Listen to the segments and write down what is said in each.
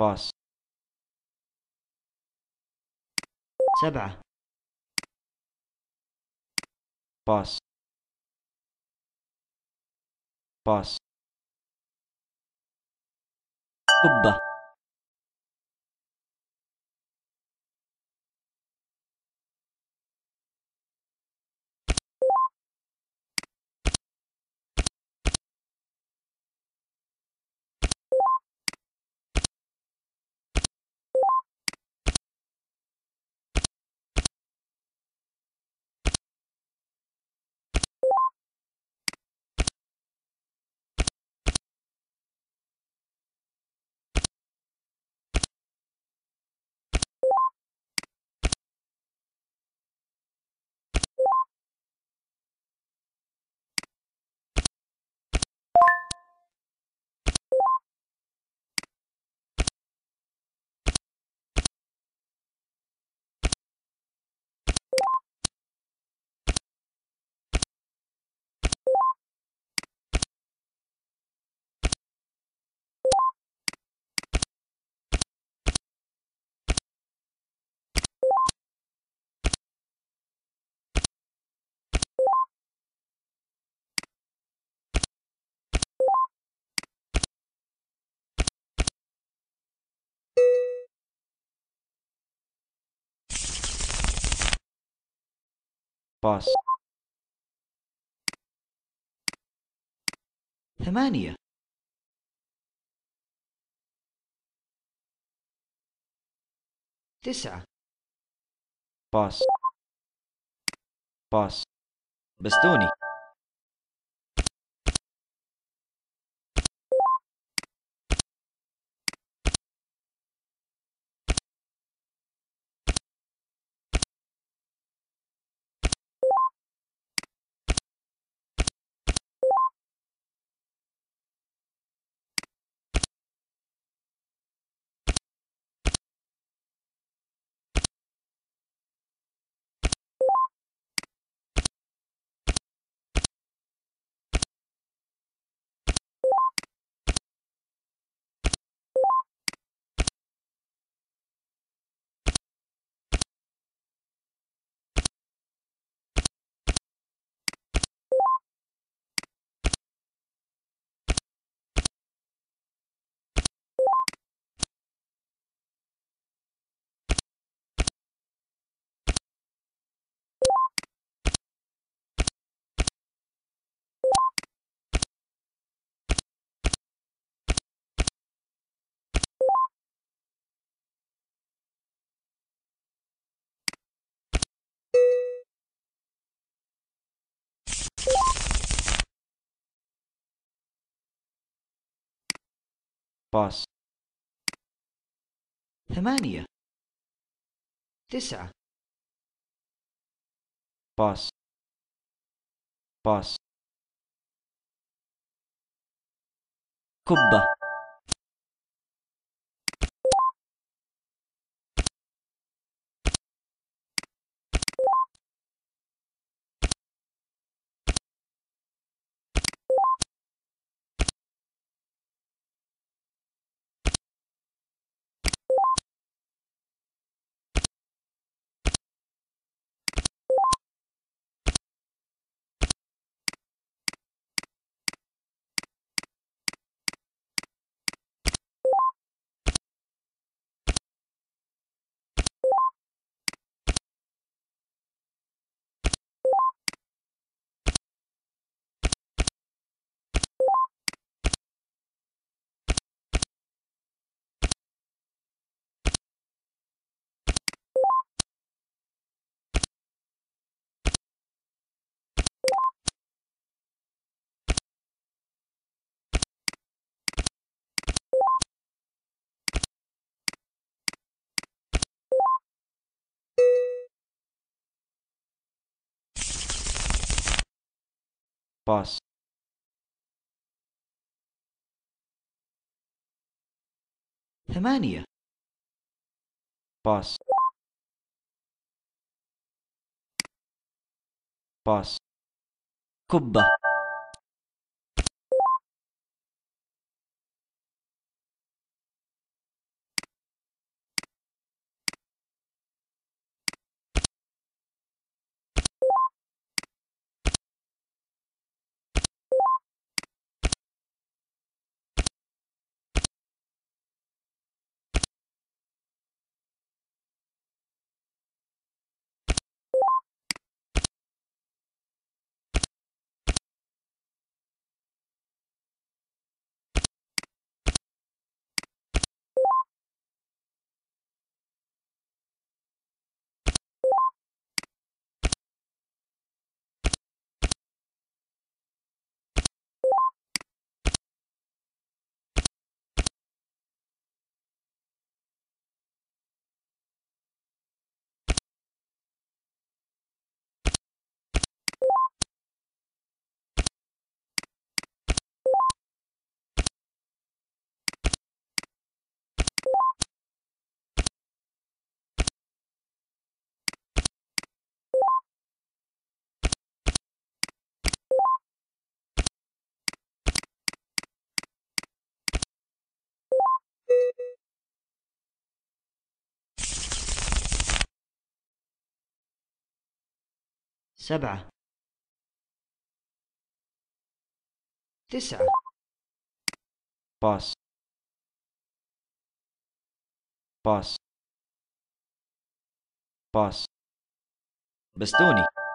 باس سبعة باس باس قبه باس ثمانية تسعة باس باس بستوني باس ثمانية تسعة باس باس كبة باس ثمانية باس باس كبة سبعة تسعة باس باس باس بستوني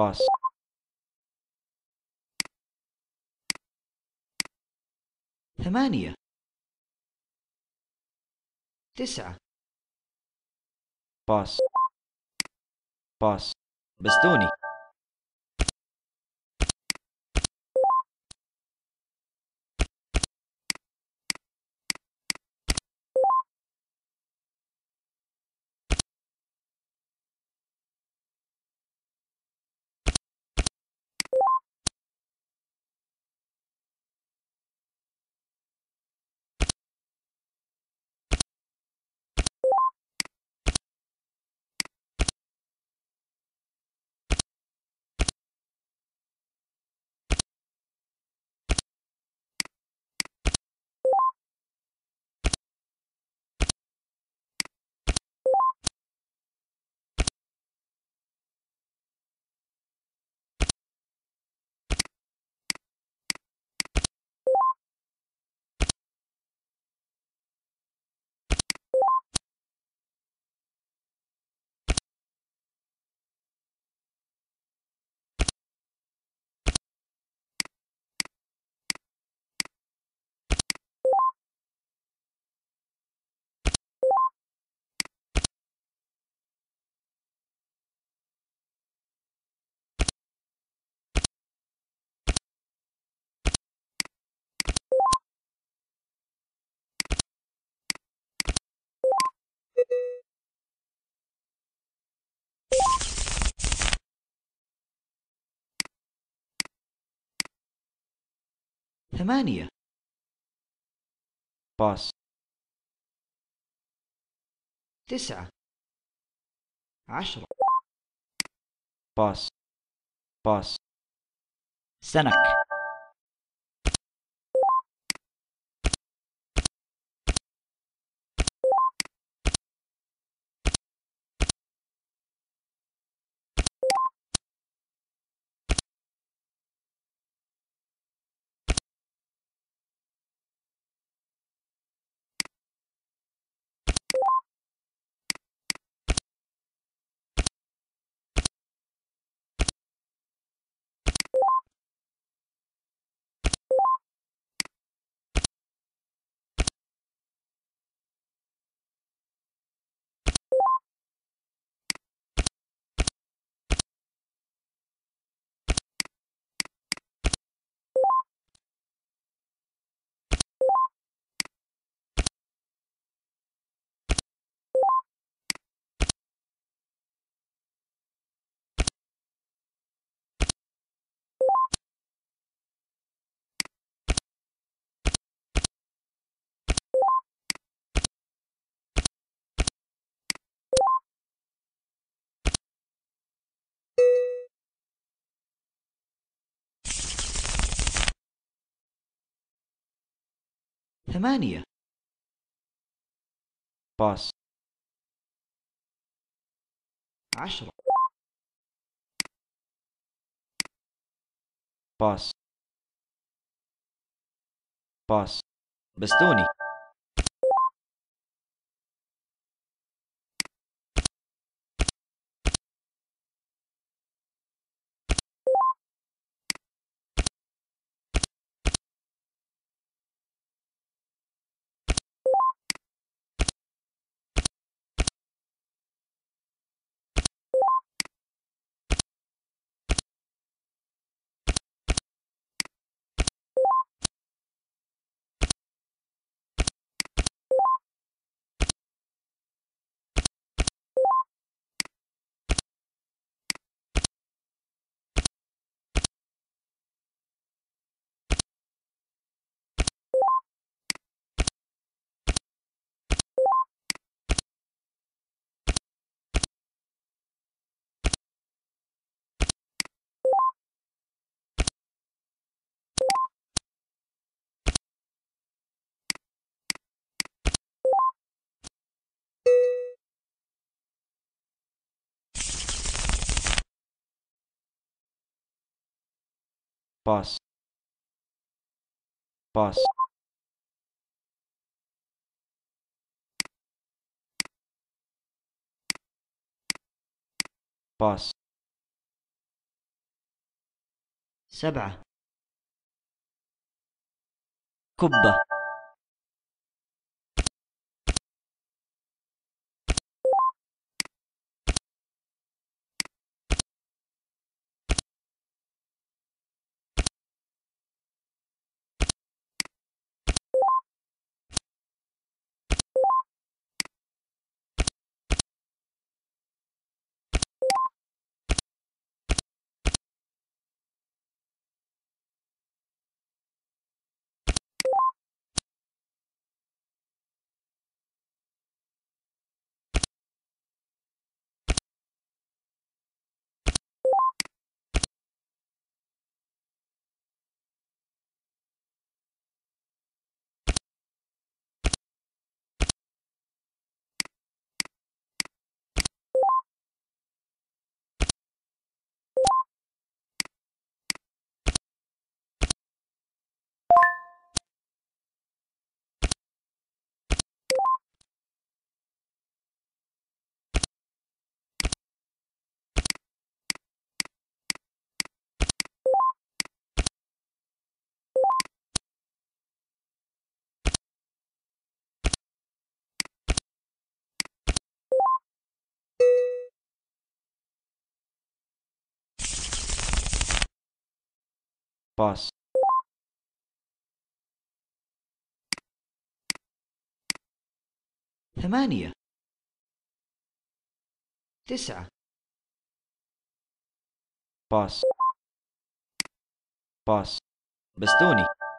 باس ثمانية تسعة باس باس بستوني ثمانية باس تسعة عشرة باس باس سنك ثمانية باس عشرة باس باس بستوني باص باص باص سبعة كبة باس ثمانية تسعة باس باس بستوني